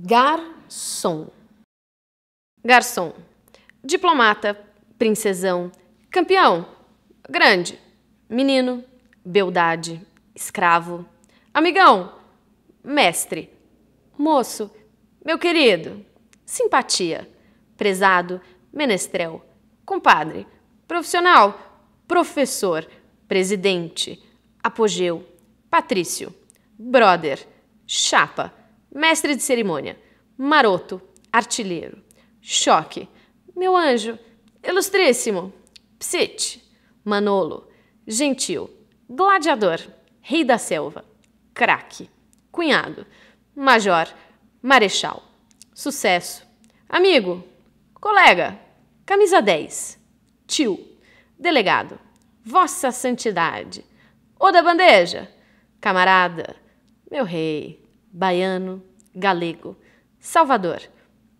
Garçom. Garçom. Diplomata, princesão, campeão, grande, menino, beldade, escravo, amigão, mestre, moço, meu querido, simpatia, prezado, menestrel, compadre, profissional, professor, presidente, apogeu, patrício, brother, chapa, mestre de cerimônia, maroto, artilheiro, choque, meu anjo, ilustríssimo, psit, manolo, gentil, gladiador, rei da selva, craque, cunhado, major, marechal, sucesso, amigo, colega, camisa 10, tio, delegado, vossa santidade, o da bandeja, camarada, meu rei baiano, galego, salvador,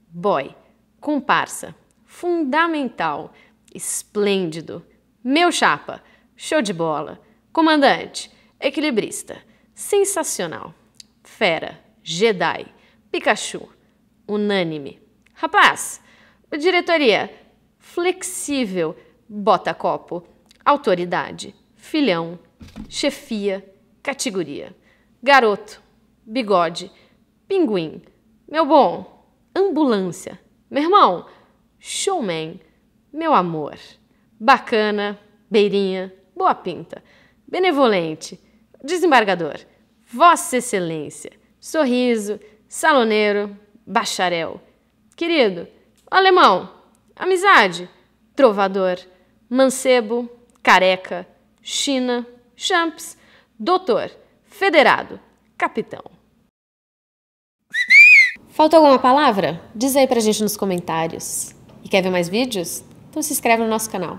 boy, comparsa, fundamental, esplêndido, meu chapa, show de bola, comandante, equilibrista, sensacional, fera, Jedi, Pikachu, unânime, rapaz, diretoria, flexível, bota-copo, autoridade, filhão, chefia, categoria, garoto, bigode, pinguim, meu bom, ambulância, meu irmão, showman, meu amor, bacana, beirinha, boa pinta, benevolente, desembargador, Vossa Excelência, sorriso, saloneiro, bacharel, querido, alemão, amizade, trovador, mancebo, careca, China, champs, doutor, federado, capitão. Faltou alguma palavra? Diz aí pra gente nos comentários. E quer ver mais vídeos? Então se inscreve no nosso canal.